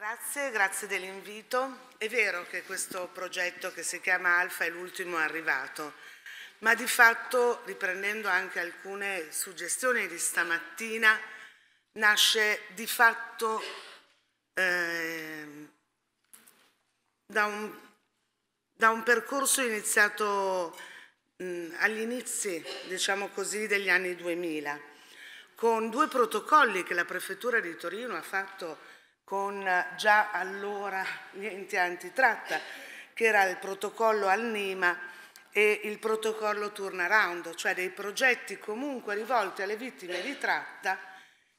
Grazie, grazie dell'invito. È vero che questo progetto che si chiama Alfa è l'ultimo arrivato, ma di fatto, riprendendo anche alcune suggestioni di stamattina, nasce di fatto eh, da, un, da, un, percorso iniziato mh, agli inizi, diciamo così, degli anni 2000, con due protocolli che la Prefettura di Torino ha fatto con eh, già allora niente antitratta, che era il protocollo al NIMA e il protocollo turnaround, cioè dei progetti comunque rivolti alle vittime di tratta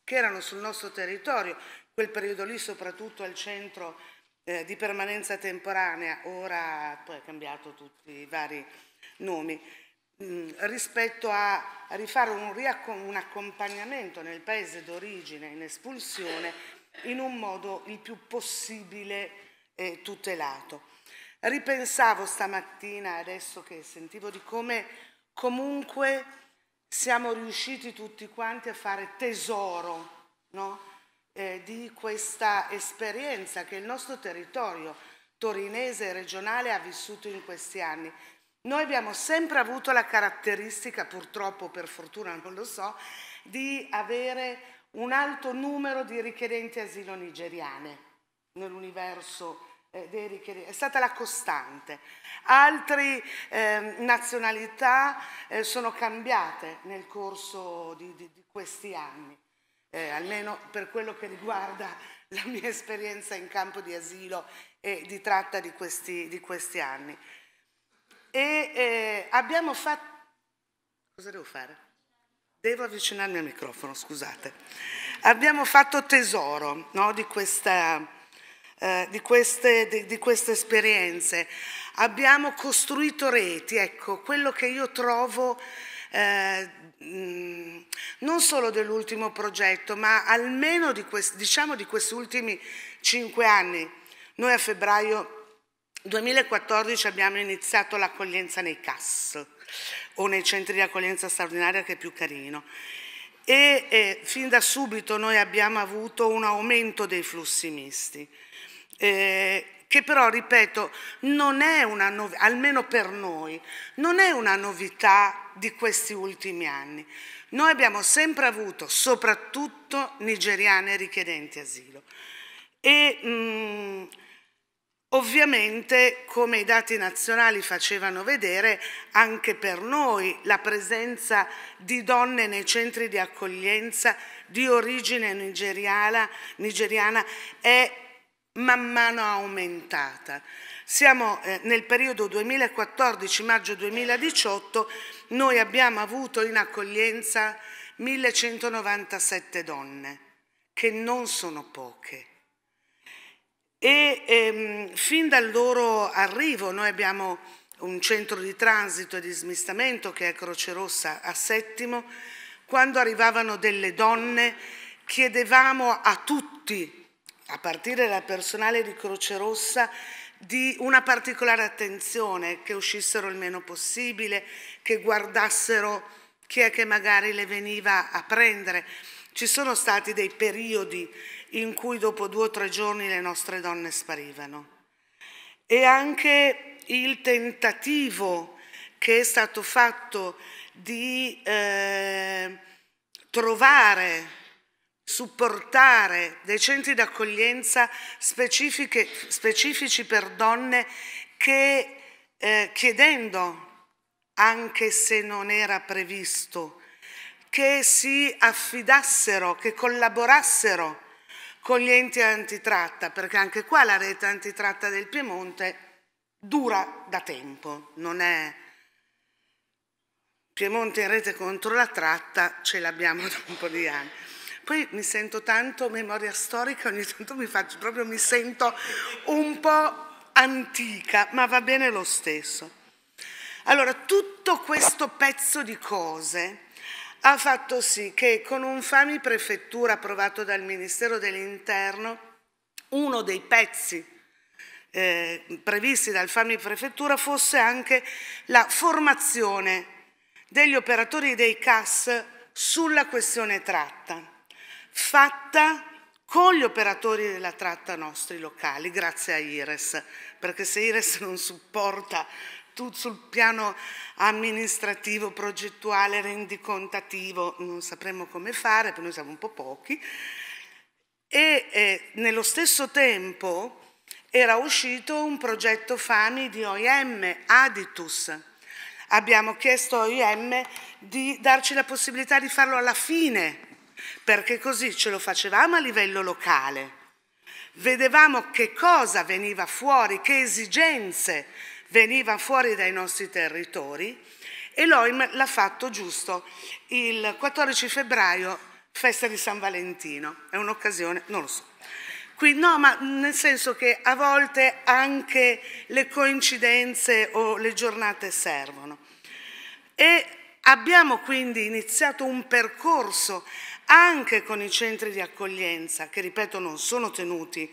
che erano sul nostro territorio, quel periodo lì soprattutto al centro eh, di permanenza temporanea, ora poi ha cambiato tutti i vari nomi, mh, mm, rispetto a rifare un, un accompagnamento nel paese d'origine in espulsione in un modo il più possibile eh, tutelato. Ripensavo stamattina, adesso che sentivo di come comunque siamo riusciti tutti quanti a fare tesoro no? eh, di questa esperienza che il nostro territorio torinese e regionale ha vissuto in questi anni. Noi abbiamo sempre avuto la caratteristica, purtroppo per fortuna non lo so, di avere un alto numero di richiedenti asilo nigeriane nell'universo eh, dei richiedenti, è stata la costante. Altre eh, nazionalità eh, sono cambiate nel corso di, di, di questi anni, eh, almeno per quello che riguarda la mia esperienza in campo di asilo e di tratta di questi, di questi anni. E eh, abbiamo fatto... Cosa devo fare? Devo avvicinarmi al microfono, scusate. Abbiamo fatto tesoro no, di, questa, eh, di, queste, di, di queste esperienze. Abbiamo costruito reti, ecco, quello che io trovo... Eh, mm, non solo dell'ultimo progetto, ma almeno di, quest, diciamo di questi ultimi cinque anni. Noi a febbraio 2014 abbiamo iniziato l'accoglienza nei CAS o nei centri di accoglienza straordinaria che è più carino e eh, fin da subito noi abbiamo avuto un aumento dei flussi misti eh, che però, ripeto, non è una novità, almeno per noi, non è una novità di questi ultimi anni. Noi abbiamo sempre avuto soprattutto nigeriane richiedenti asilo e mh, mm, Ovviamente, come i dati nazionali facevano vedere, anche per noi la presenza di donne nei centri di accoglienza di origine nigeriana, nigeriana è man mano aumentata. Siamo eh, nel periodo 2014-maggio 2018, noi abbiamo avuto in accoglienza 1197 donne, che non sono poche e ehm, fin dal loro arrivo noi abbiamo un centro di transito e di smistamento che è Croce Rossa a Settimo, quando arrivavano delle donne chiedevamo a tutti, a partire dal personale di Croce Rossa, di una particolare attenzione, che uscissero il meno possibile, che guardassero chi è che magari le veniva a prendere. Ci sono stati dei periodi in cui dopo due o tre giorni le nostre donne sparivano. E anche il tentativo che è stato fatto di eh, trovare, supportare dei centri d'accoglienza specifici per donne che eh, chiedendo, anche se non era previsto, che si affidassero, che collaborassero con gli enti antitratta, perché anche qua la rete antitratta del Piemonte dura da tempo, non è Piemonte in rete contro la tratta, ce l'abbiamo da un po' di anni. Poi mi sento tanto memoria storica, ogni tanto mi faccio proprio, mi sento un po' antica, ma va bene lo stesso. Allora, tutto questo pezzo di cose ha fatto sì che con un Fami Prefettura approvato dal Ministero dell'Interno, uno dei pezzi eh, previsti dal Fami Prefettura fosse anche la formazione degli operatori dei CAS sulla questione tratta, fatta con gli operatori della tratta nostri locali, grazie a IRES, perché se IRES non supporta sul piano amministrativo, progettuale, rendicontativo, non sapremmo come fare, perché noi siamo un po' pochi, e eh, nello stesso tempo era uscito un progetto FAMI di OIM, Aditus. Abbiamo chiesto a OIM di darci la possibilità di farlo alla fine, perché così ce lo facevamo a livello locale. Vedevamo che cosa veniva fuori, che esigenze veniva fuori dai nostri territori e l'OIM l'ha fatto giusto il 14 febbraio, festa di San Valentino. È un'occasione, non lo so. Qui, no, ma nel senso che a volte anche le coincidenze o le giornate servono. E abbiamo quindi iniziato un percorso anche con i centri di accoglienza, che ripeto non sono tenuti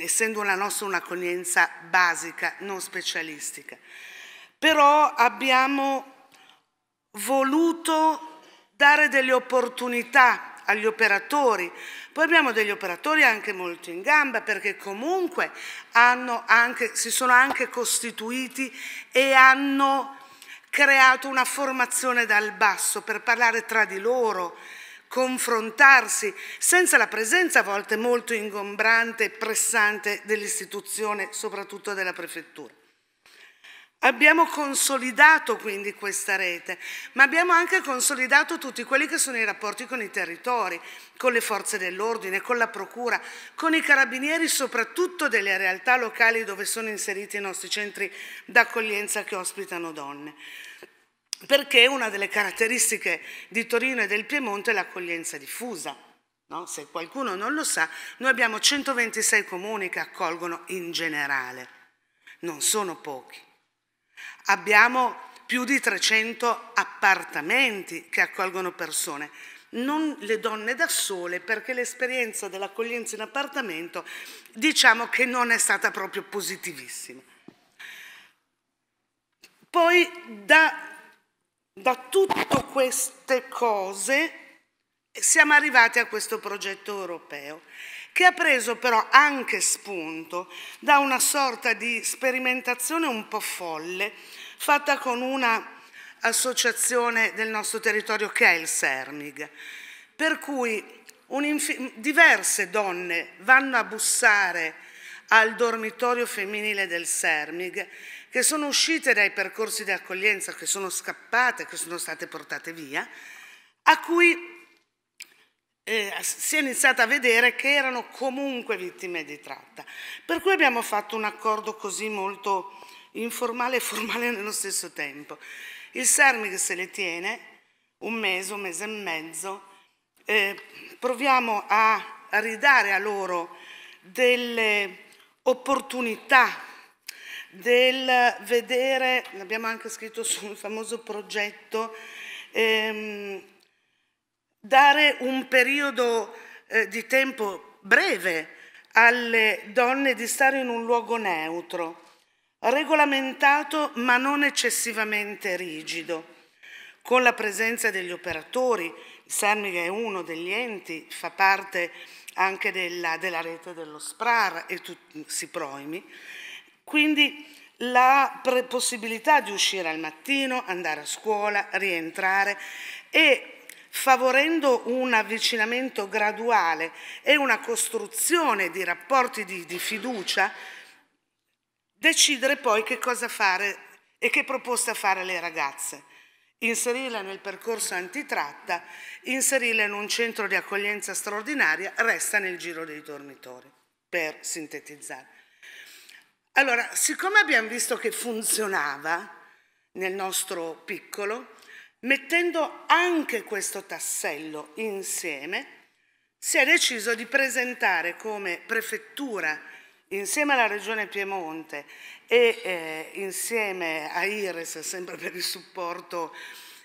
essendo la nostra un'accoglienza basica, non specialistica. Però abbiamo voluto dare delle opportunità agli operatori. Poi abbiamo degli operatori anche molto in gamba perché comunque anche, si sono anche costituiti e hanno creato una formazione dal basso per parlare tra di loro, confrontarsi senza la presenza a volte molto ingombrante e pressante dell'istituzione, soprattutto della prefettura. Abbiamo consolidato quindi questa rete, ma abbiamo anche consolidato tutti quelli che sono i rapporti con i territori, con le forze dell'ordine, con la procura, con i carabinieri, soprattutto delle realtà locali dove sono inseriti i nostri centri d'accoglienza che ospitano donne perché una delle caratteristiche di Torino e del Piemonte è l'accoglienza diffusa. No? Se qualcuno non lo sa, noi abbiamo 126 comuni che accolgono in generale, non sono pochi. Abbiamo più di 300 appartamenti che accolgono persone, non le donne da sole, perché l'esperienza dell'accoglienza in appartamento diciamo che non è stata proprio positivissima. Poi da da tutte queste cose siamo arrivati a questo progetto europeo, che ha preso però anche spunto da una sorta di sperimentazione un po' folle fatta con un'associazione del nostro territorio che è il Sermig, per cui diverse donne vanno a bussare al dormitorio femminile del Sermig che sono uscite dai percorsi di accoglienza, che sono scappate, che sono state portate via, a cui eh, si è iniziata a vedere che erano comunque vittime di tratta. Per cui abbiamo fatto un accordo così molto informale e formale nello stesso tempo. Il SERMIG se le tiene un mese, un mese e mezzo, eh, proviamo a ridare a loro delle opportunità del vedere, l'abbiamo anche scritto sul famoso progetto, ehm, dare un periodo eh, di tempo breve alle donne di stare in un luogo neutro, regolamentato ma non eccessivamente rigido, con la presenza degli operatori, Sarmiga è uno degli enti, fa parte anche della, della rete dello SPRAR e tutti si proimi, quindi la possibilità di uscire al mattino, andare a scuola, rientrare e favorendo un avvicinamento graduale e una costruzione di rapporti di, di fiducia, decidere poi che cosa fare e che proposta fare alle ragazze inserirla nel percorso antitratta, inserirla in un centro di accoglienza straordinaria, resta nel giro dei dormitori, per sintetizzare. Allora, siccome abbiamo visto che funzionava nel nostro piccolo, mettendo anche questo tassello insieme, si è deciso di presentare come prefettura, insieme alla Regione Piemonte e eh, insieme a IRES, sempre per il supporto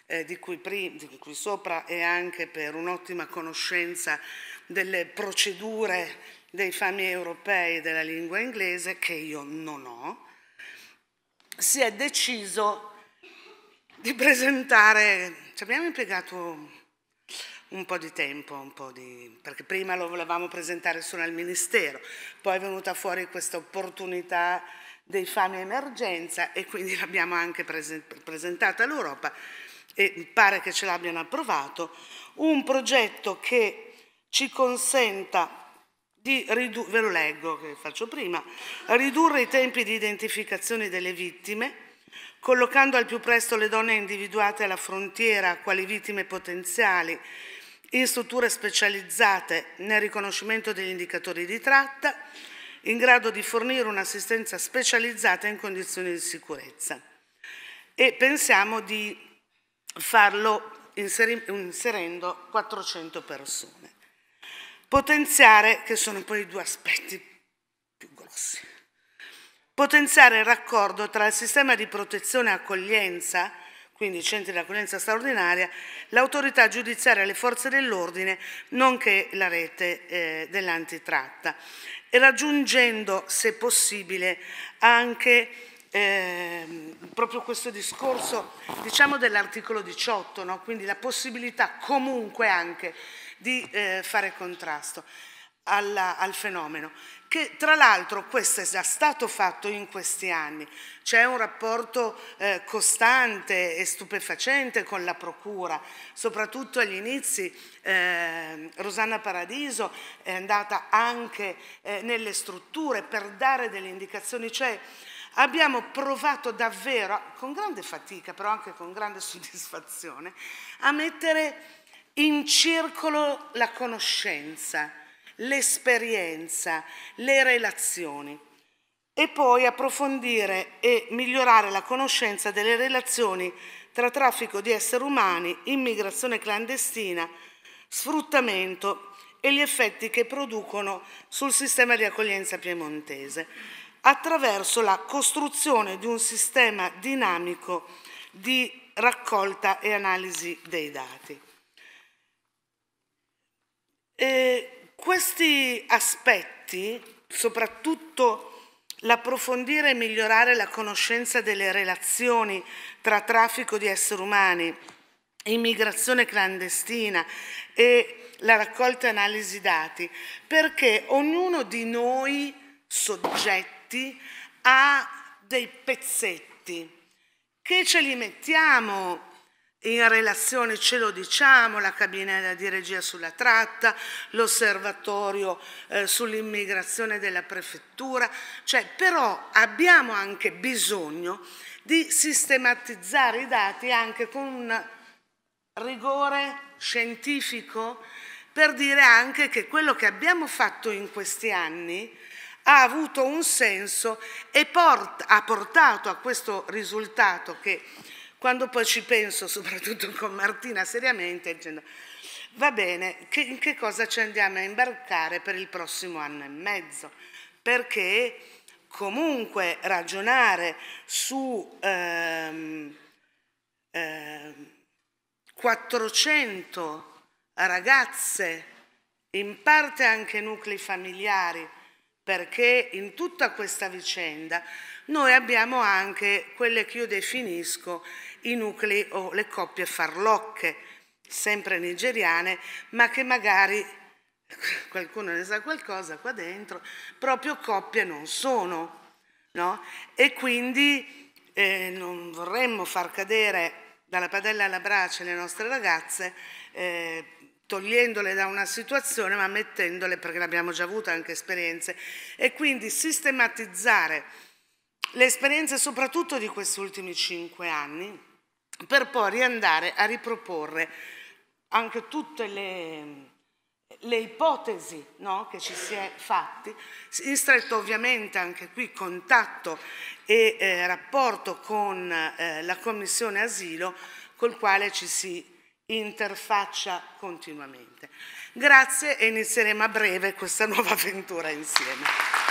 eh, di, cui di cui sopra e anche per un'ottima conoscenza delle procedure dei fami europei della lingua inglese, che io non ho, si è deciso di presentare, ci abbiamo impiegato un po' di tempo, po di, perché prima lo volevamo presentare solo al Ministero, poi è venuta fuori questa opportunità dei fami emergenza e quindi l'abbiamo anche presentata all'Europa e pare che ce l'abbiano approvato, un progetto che ci consenta di ve lo leggo che faccio prima, ridurre i tempi di identificazione delle vittime, collocando al più presto le donne individuate alla frontiera quali vittime potenziali in strutture specializzate nel riconoscimento degli indicatori di tratta, in grado di fornire un'assistenza specializzata in condizioni di sicurezza. E pensiamo di farlo inserendo 400 persone. Potenziare, che sono poi i due aspetti più grossi, potenziare il raccordo tra il sistema di protezione e accoglienza, quindi i centri di accoglienza straordinaria, l'autorità giudiziaria e le forze dell'ordine, nonché la rete eh, dell'antitratta, e raggiungendo, se possibile, anche eh, proprio questo discorso diciamo dell'articolo 18, no? quindi la possibilità comunque anche di eh, fare contrasto alla, al fenomeno, che tra l'altro questo è già stato fatto in questi anni, c'è un rapporto eh, costante e stupefacente con la Procura, soprattutto agli inizi eh, Rosanna Paradiso è andata anche eh, nelle strutture per dare delle indicazioni, cioè abbiamo provato davvero, con grande fatica però anche con grande soddisfazione, a mettere in circolo la conoscenza, l'esperienza, le relazioni e poi approfondire e migliorare la conoscenza delle relazioni tra traffico di esseri umani, immigrazione clandestina, sfruttamento e gli effetti che producono sul sistema di accoglienza piemontese, attraverso la costruzione di un sistema dinamico di raccolta e analisi dei dati. Eh, questi aspetti, soprattutto l'approfondire e migliorare la conoscenza delle relazioni tra traffico di esseri umani, immigrazione clandestina e la raccolta e analisi dati, perché ognuno di noi soggetti ha dei pezzetti che ce li mettiamo in relazione, ce lo diciamo, la cabina di regia sulla tratta, l'osservatorio eh, sull'immigrazione della prefettura, cioè, però abbiamo anche bisogno di sistematizzare i dati anche con un rigore scientifico per dire anche che quello che abbiamo fatto in questi anni ha avuto un senso e port ha portato a questo risultato che quando poi ci penso, soprattutto con Martina, seriamente, dicendo, va bene, che, in che cosa ci andiamo a imbarcare per il prossimo anno e mezzo? Perché comunque ragionare su ehm, ehm, 400 ragazze, in parte anche nuclei familiari, perché in tutta questa vicenda noi abbiamo anche quelle che io definisco i nuclei o le coppie farlocche, sempre nigeriane, ma che magari qualcuno ne sa qualcosa qua dentro, proprio coppie non sono. No? E quindi eh, non vorremmo far cadere dalla padella alla brace le nostre ragazze, eh, togliendole da una situazione ma mettendole, perché l'abbiamo già avuta anche esperienze, e quindi sistematizzare le esperienze soprattutto di questi ultimi cinque anni per poi riandare a riproporre anche tutte le, le ipotesi no, che ci si è fatti, in stretto ovviamente anche qui contatto e eh, rapporto con eh, la Commissione Asilo, col quale ci si interfaccia continuamente. Grazie e inizieremo a breve questa nuova avventura insieme.